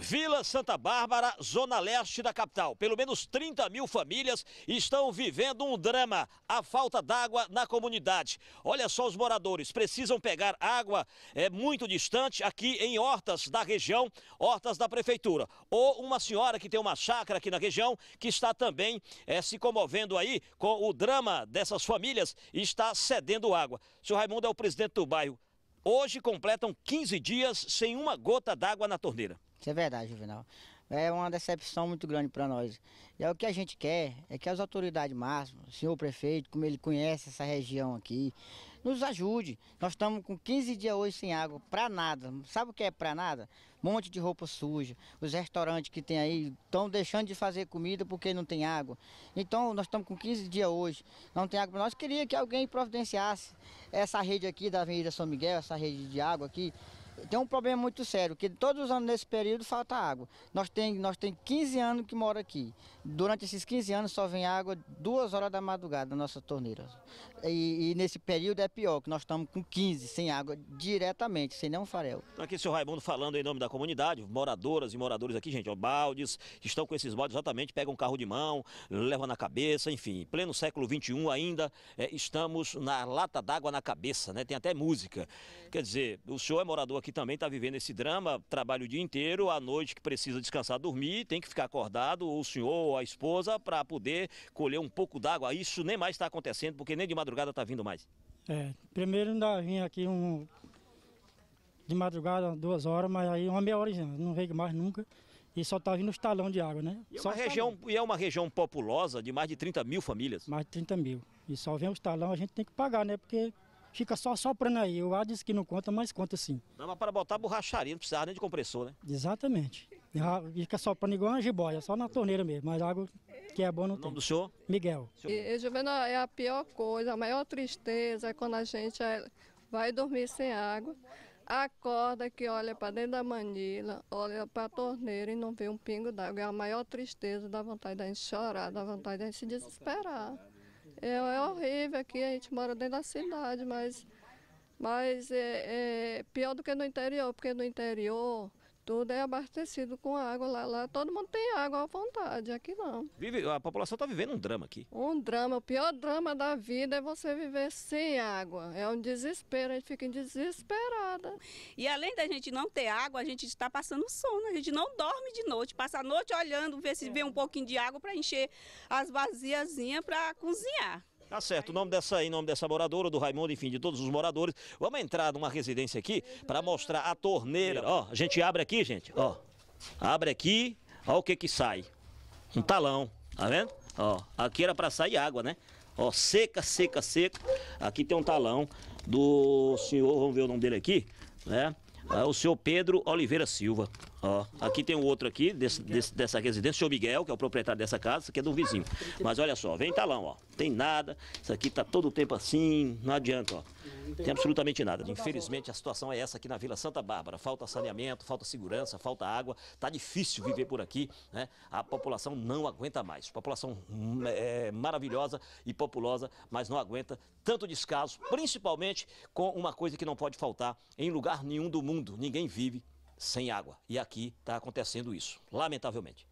Vila Santa Bárbara, zona leste da capital. Pelo menos 30 mil famílias estão vivendo um drama, a falta d'água na comunidade. Olha só, os moradores precisam pegar água é, muito distante, aqui em hortas da região, hortas da prefeitura. Ou uma senhora que tem uma chácara aqui na região, que está também é, se comovendo aí com o drama dessas famílias, está cedendo água. O senhor Raimundo é o presidente do bairro. Hoje completam 15 dias sem uma gota d'água na torneira. Isso é verdade, Juvenal é uma decepção muito grande para nós. E é o que a gente quer é que as autoridades máximas, o senhor prefeito, como ele conhece essa região aqui, nos ajude. Nós estamos com 15 dias hoje sem água, para nada. Sabe o que é para nada? Um monte de roupa suja. Os restaurantes que tem aí estão deixando de fazer comida porque não tem água. Então nós estamos com 15 dias hoje, não tem água. Nós queríamos que alguém providenciasse essa rede aqui da Avenida São Miguel, essa rede de água aqui, tem um problema muito sério, que todos os anos nesse período falta água. Nós tem, nós tem 15 anos que mora aqui. Durante esses 15 anos só vem água duas horas da madrugada na nossa torneira. E, e nesse período é pior, que nós estamos com 15 sem água diretamente, sem nenhum farelo. Aqui o senhor Raimundo falando em nome da comunidade, moradoras e moradores aqui, gente, ó, baldes, estão com esses baldes exatamente, pegam um carro de mão, levam na cabeça, enfim, pleno século XXI ainda, é, estamos na lata d'água na cabeça, né? Tem até música. Quer dizer, o senhor é morador aqui que também está vivendo esse drama, trabalha o dia inteiro, à noite que precisa descansar, dormir, tem que ficar acordado, o senhor ou a esposa, para poder colher um pouco d'água. Isso nem mais está acontecendo, porque nem de madrugada está vindo mais. É, primeiro ainda vim aqui um, de madrugada, duas horas, mas aí uma meia hora já, não veio mais nunca. E só está vindo os talão de água, né? E, é só é uma região, e é uma região populosa de mais de 30 mil famílias? Mais de 30 mil. E só vem os talão, a gente tem que pagar, né? Porque fica só soprando aí. O ar diz que não conta, mas conta sim. Não, mas para botar borracharia não precisava nem de compressor, né? Exatamente. Fica soprando igual uma jiboia, só na torneira mesmo, mas água que é boa não o tem. nome do senhor? Miguel. eu e Juvena, é a pior coisa, a maior tristeza é quando a gente é, vai dormir sem água, acorda que olha para dentro da manila, olha para a torneira e não vê um pingo d'água. É a maior tristeza, dá vontade da gente chorar, dá vontade da gente se desesperar. É, é horrível aqui, a gente mora dentro da cidade, mas, mas é, é pior do que no interior, porque no interior tudo é abastecido com água lá. Lá todo mundo tem água à vontade, aqui não. Vive, a população está vivendo um drama aqui. Um drama, o pior drama da vida é você viver sem água. É um desespero, a gente fica desesperada. E além da gente não ter água, a gente está passando sono, a gente não dorme de noite, passa a noite olhando, ver se é. vê um pouquinho de água para encher as vaziazinhas para cozinhar. Tá certo, o nome dessa o nome dessa moradora, do Raimundo, enfim, de todos os moradores. Vamos entrar numa residência aqui para mostrar a torneira. Ó, a gente abre aqui, gente, ó. Abre aqui, ó o que que sai. Um talão, tá vendo? Ó, aqui era para sair água, né? Ó, seca, seca, seca. Aqui tem um talão do senhor, vamos ver o nome dele aqui, né? Ah, o senhor Pedro Oliveira Silva. Ó, aqui tem um outro aqui, desse, desse, dessa residência, o senhor Miguel, que é o proprietário dessa casa, que é do vizinho. Mas olha só, vem talão, tá ó. Tem nada, isso aqui tá todo o tempo assim, não adianta, ó. Tem absolutamente nada. Infelizmente a situação é essa aqui na Vila Santa Bárbara. Falta saneamento, falta segurança, falta água. Tá difícil viver por aqui, né? A população não aguenta mais. População hum, é, maravilhosa e populosa, mas não aguenta tanto descaso, principalmente com uma coisa que não pode faltar em lugar nenhum do mundo mundo ninguém vive sem água. E aqui está acontecendo isso, lamentavelmente.